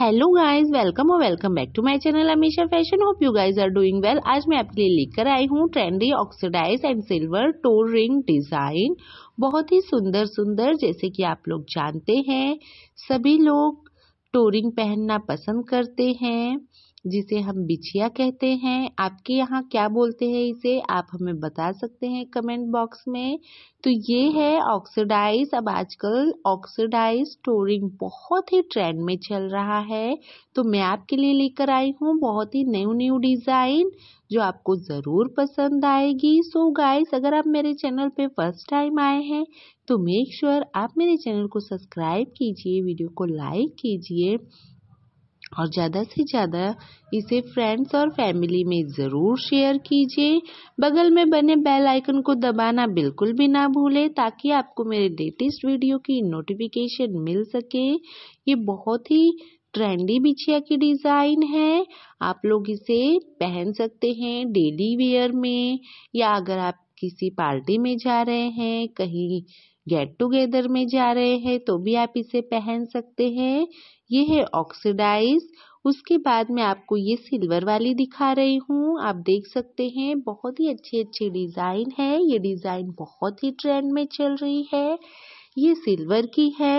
Hello guys welcome और welcome back to my channel Amisha fashion hope you guys are doing well आज मैं आपके लिए लेकर आई हूँ trendy oxidise and silver toe ring design बहुत ही सुंदर सुंदर जैसे कि आप लोग जानते हैं सभी लोग टोरिंग पहनना पसंद करते हैं जिसे हम बिछिया कहते हैं आपके यहाँ क्या बोलते हैं इसे आप हमें बता सकते हैं कमेंट बॉक्स में तो ये है ऑक्सीडाइज अब आजकल ऑक्सीडाइज टोरिंग बहुत ही ट्रेंड में चल रहा है तो मैं आपके लिए लेकर आई हूँ बहुत ही न्यू न्यू डिज़ाइन जो आपको ज़रूर पसंद आएगी सो so गाइस अगर आप मेरे चैनल पे फर्स्ट टाइम आए हैं तो मेक श्योर sure आप मेरे चैनल को सब्सक्राइब कीजिए वीडियो को लाइक कीजिए और ज़्यादा से ज़्यादा इसे फ्रेंड्स और फैमिली में ज़रूर शेयर कीजिए बगल में बने बेल आइकन को दबाना बिल्कुल भी ना भूलें ताकि आपको मेरे लेटेस्ट वीडियो की नोटिफिकेशन मिल सके ये बहुत ही ट्रेंडी बिछिया की डिज़ाइन है आप लोग इसे पहन सकते हैं डेली वेयर में या अगर आप किसी पार्टी में जा रहे हैं कहीं गेट टुगेदर में जा रहे हैं तो भी आप इसे पहन सकते हैं ये है ऑक्सीडाइज उसके बाद में आपको ये सिल्वर वाली दिखा रही हूँ आप देख सकते हैं बहुत ही अच्छी अच्छी डिज़ाइन है ये डिज़ाइन बहुत ही ट्रेंड में चल रही है ये सिल्वर की है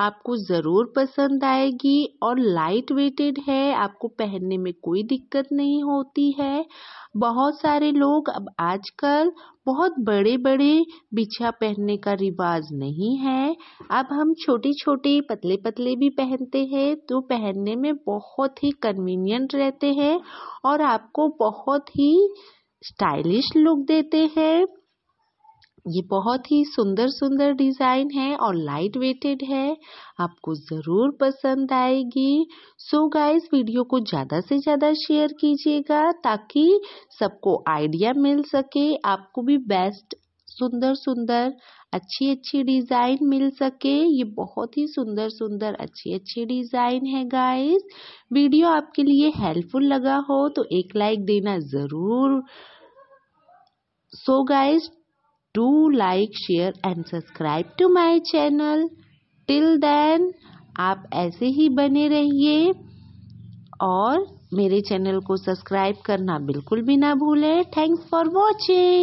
आपको ज़रूर पसंद आएगी और लाइट वेटेड है आपको पहनने में कोई दिक्कत नहीं होती है बहुत सारे लोग अब आजकल बहुत बड़े बड़े बिछा पहनने का रिवाज नहीं है अब हम छोटे छोटे पतले पतले भी पहनते हैं तो पहनने में बहुत ही कन्वीनियंट रहते हैं और आपको बहुत ही स्टाइलिश लुक देते हैं ये बहुत ही सुंदर सुंदर डिज़ाइन है और लाइट वेटेड है आपको ज़रूर पसंद आएगी सो so गाइस वीडियो को ज़्यादा से ज़्यादा शेयर कीजिएगा ताकि सबको आइडिया मिल सके आपको भी बेस्ट सुंदर सुंदर अच्छी अच्छी डिज़ाइन मिल सके ये बहुत ही सुंदर सुंदर अच्छी अच्छी डिज़ाइन है गाइस वीडियो आपके लिए हेल्पफुल लगा हो तो एक लाइक देना ज़रूर so guys guys do like, share and subscribe to my channel. Till then आप ऐसे ही बने रहिए और मेरे चैनल को सब्सक्राइब करना बिल्कुल भी ना भूलें थैंक्स फॉर वॉचिंग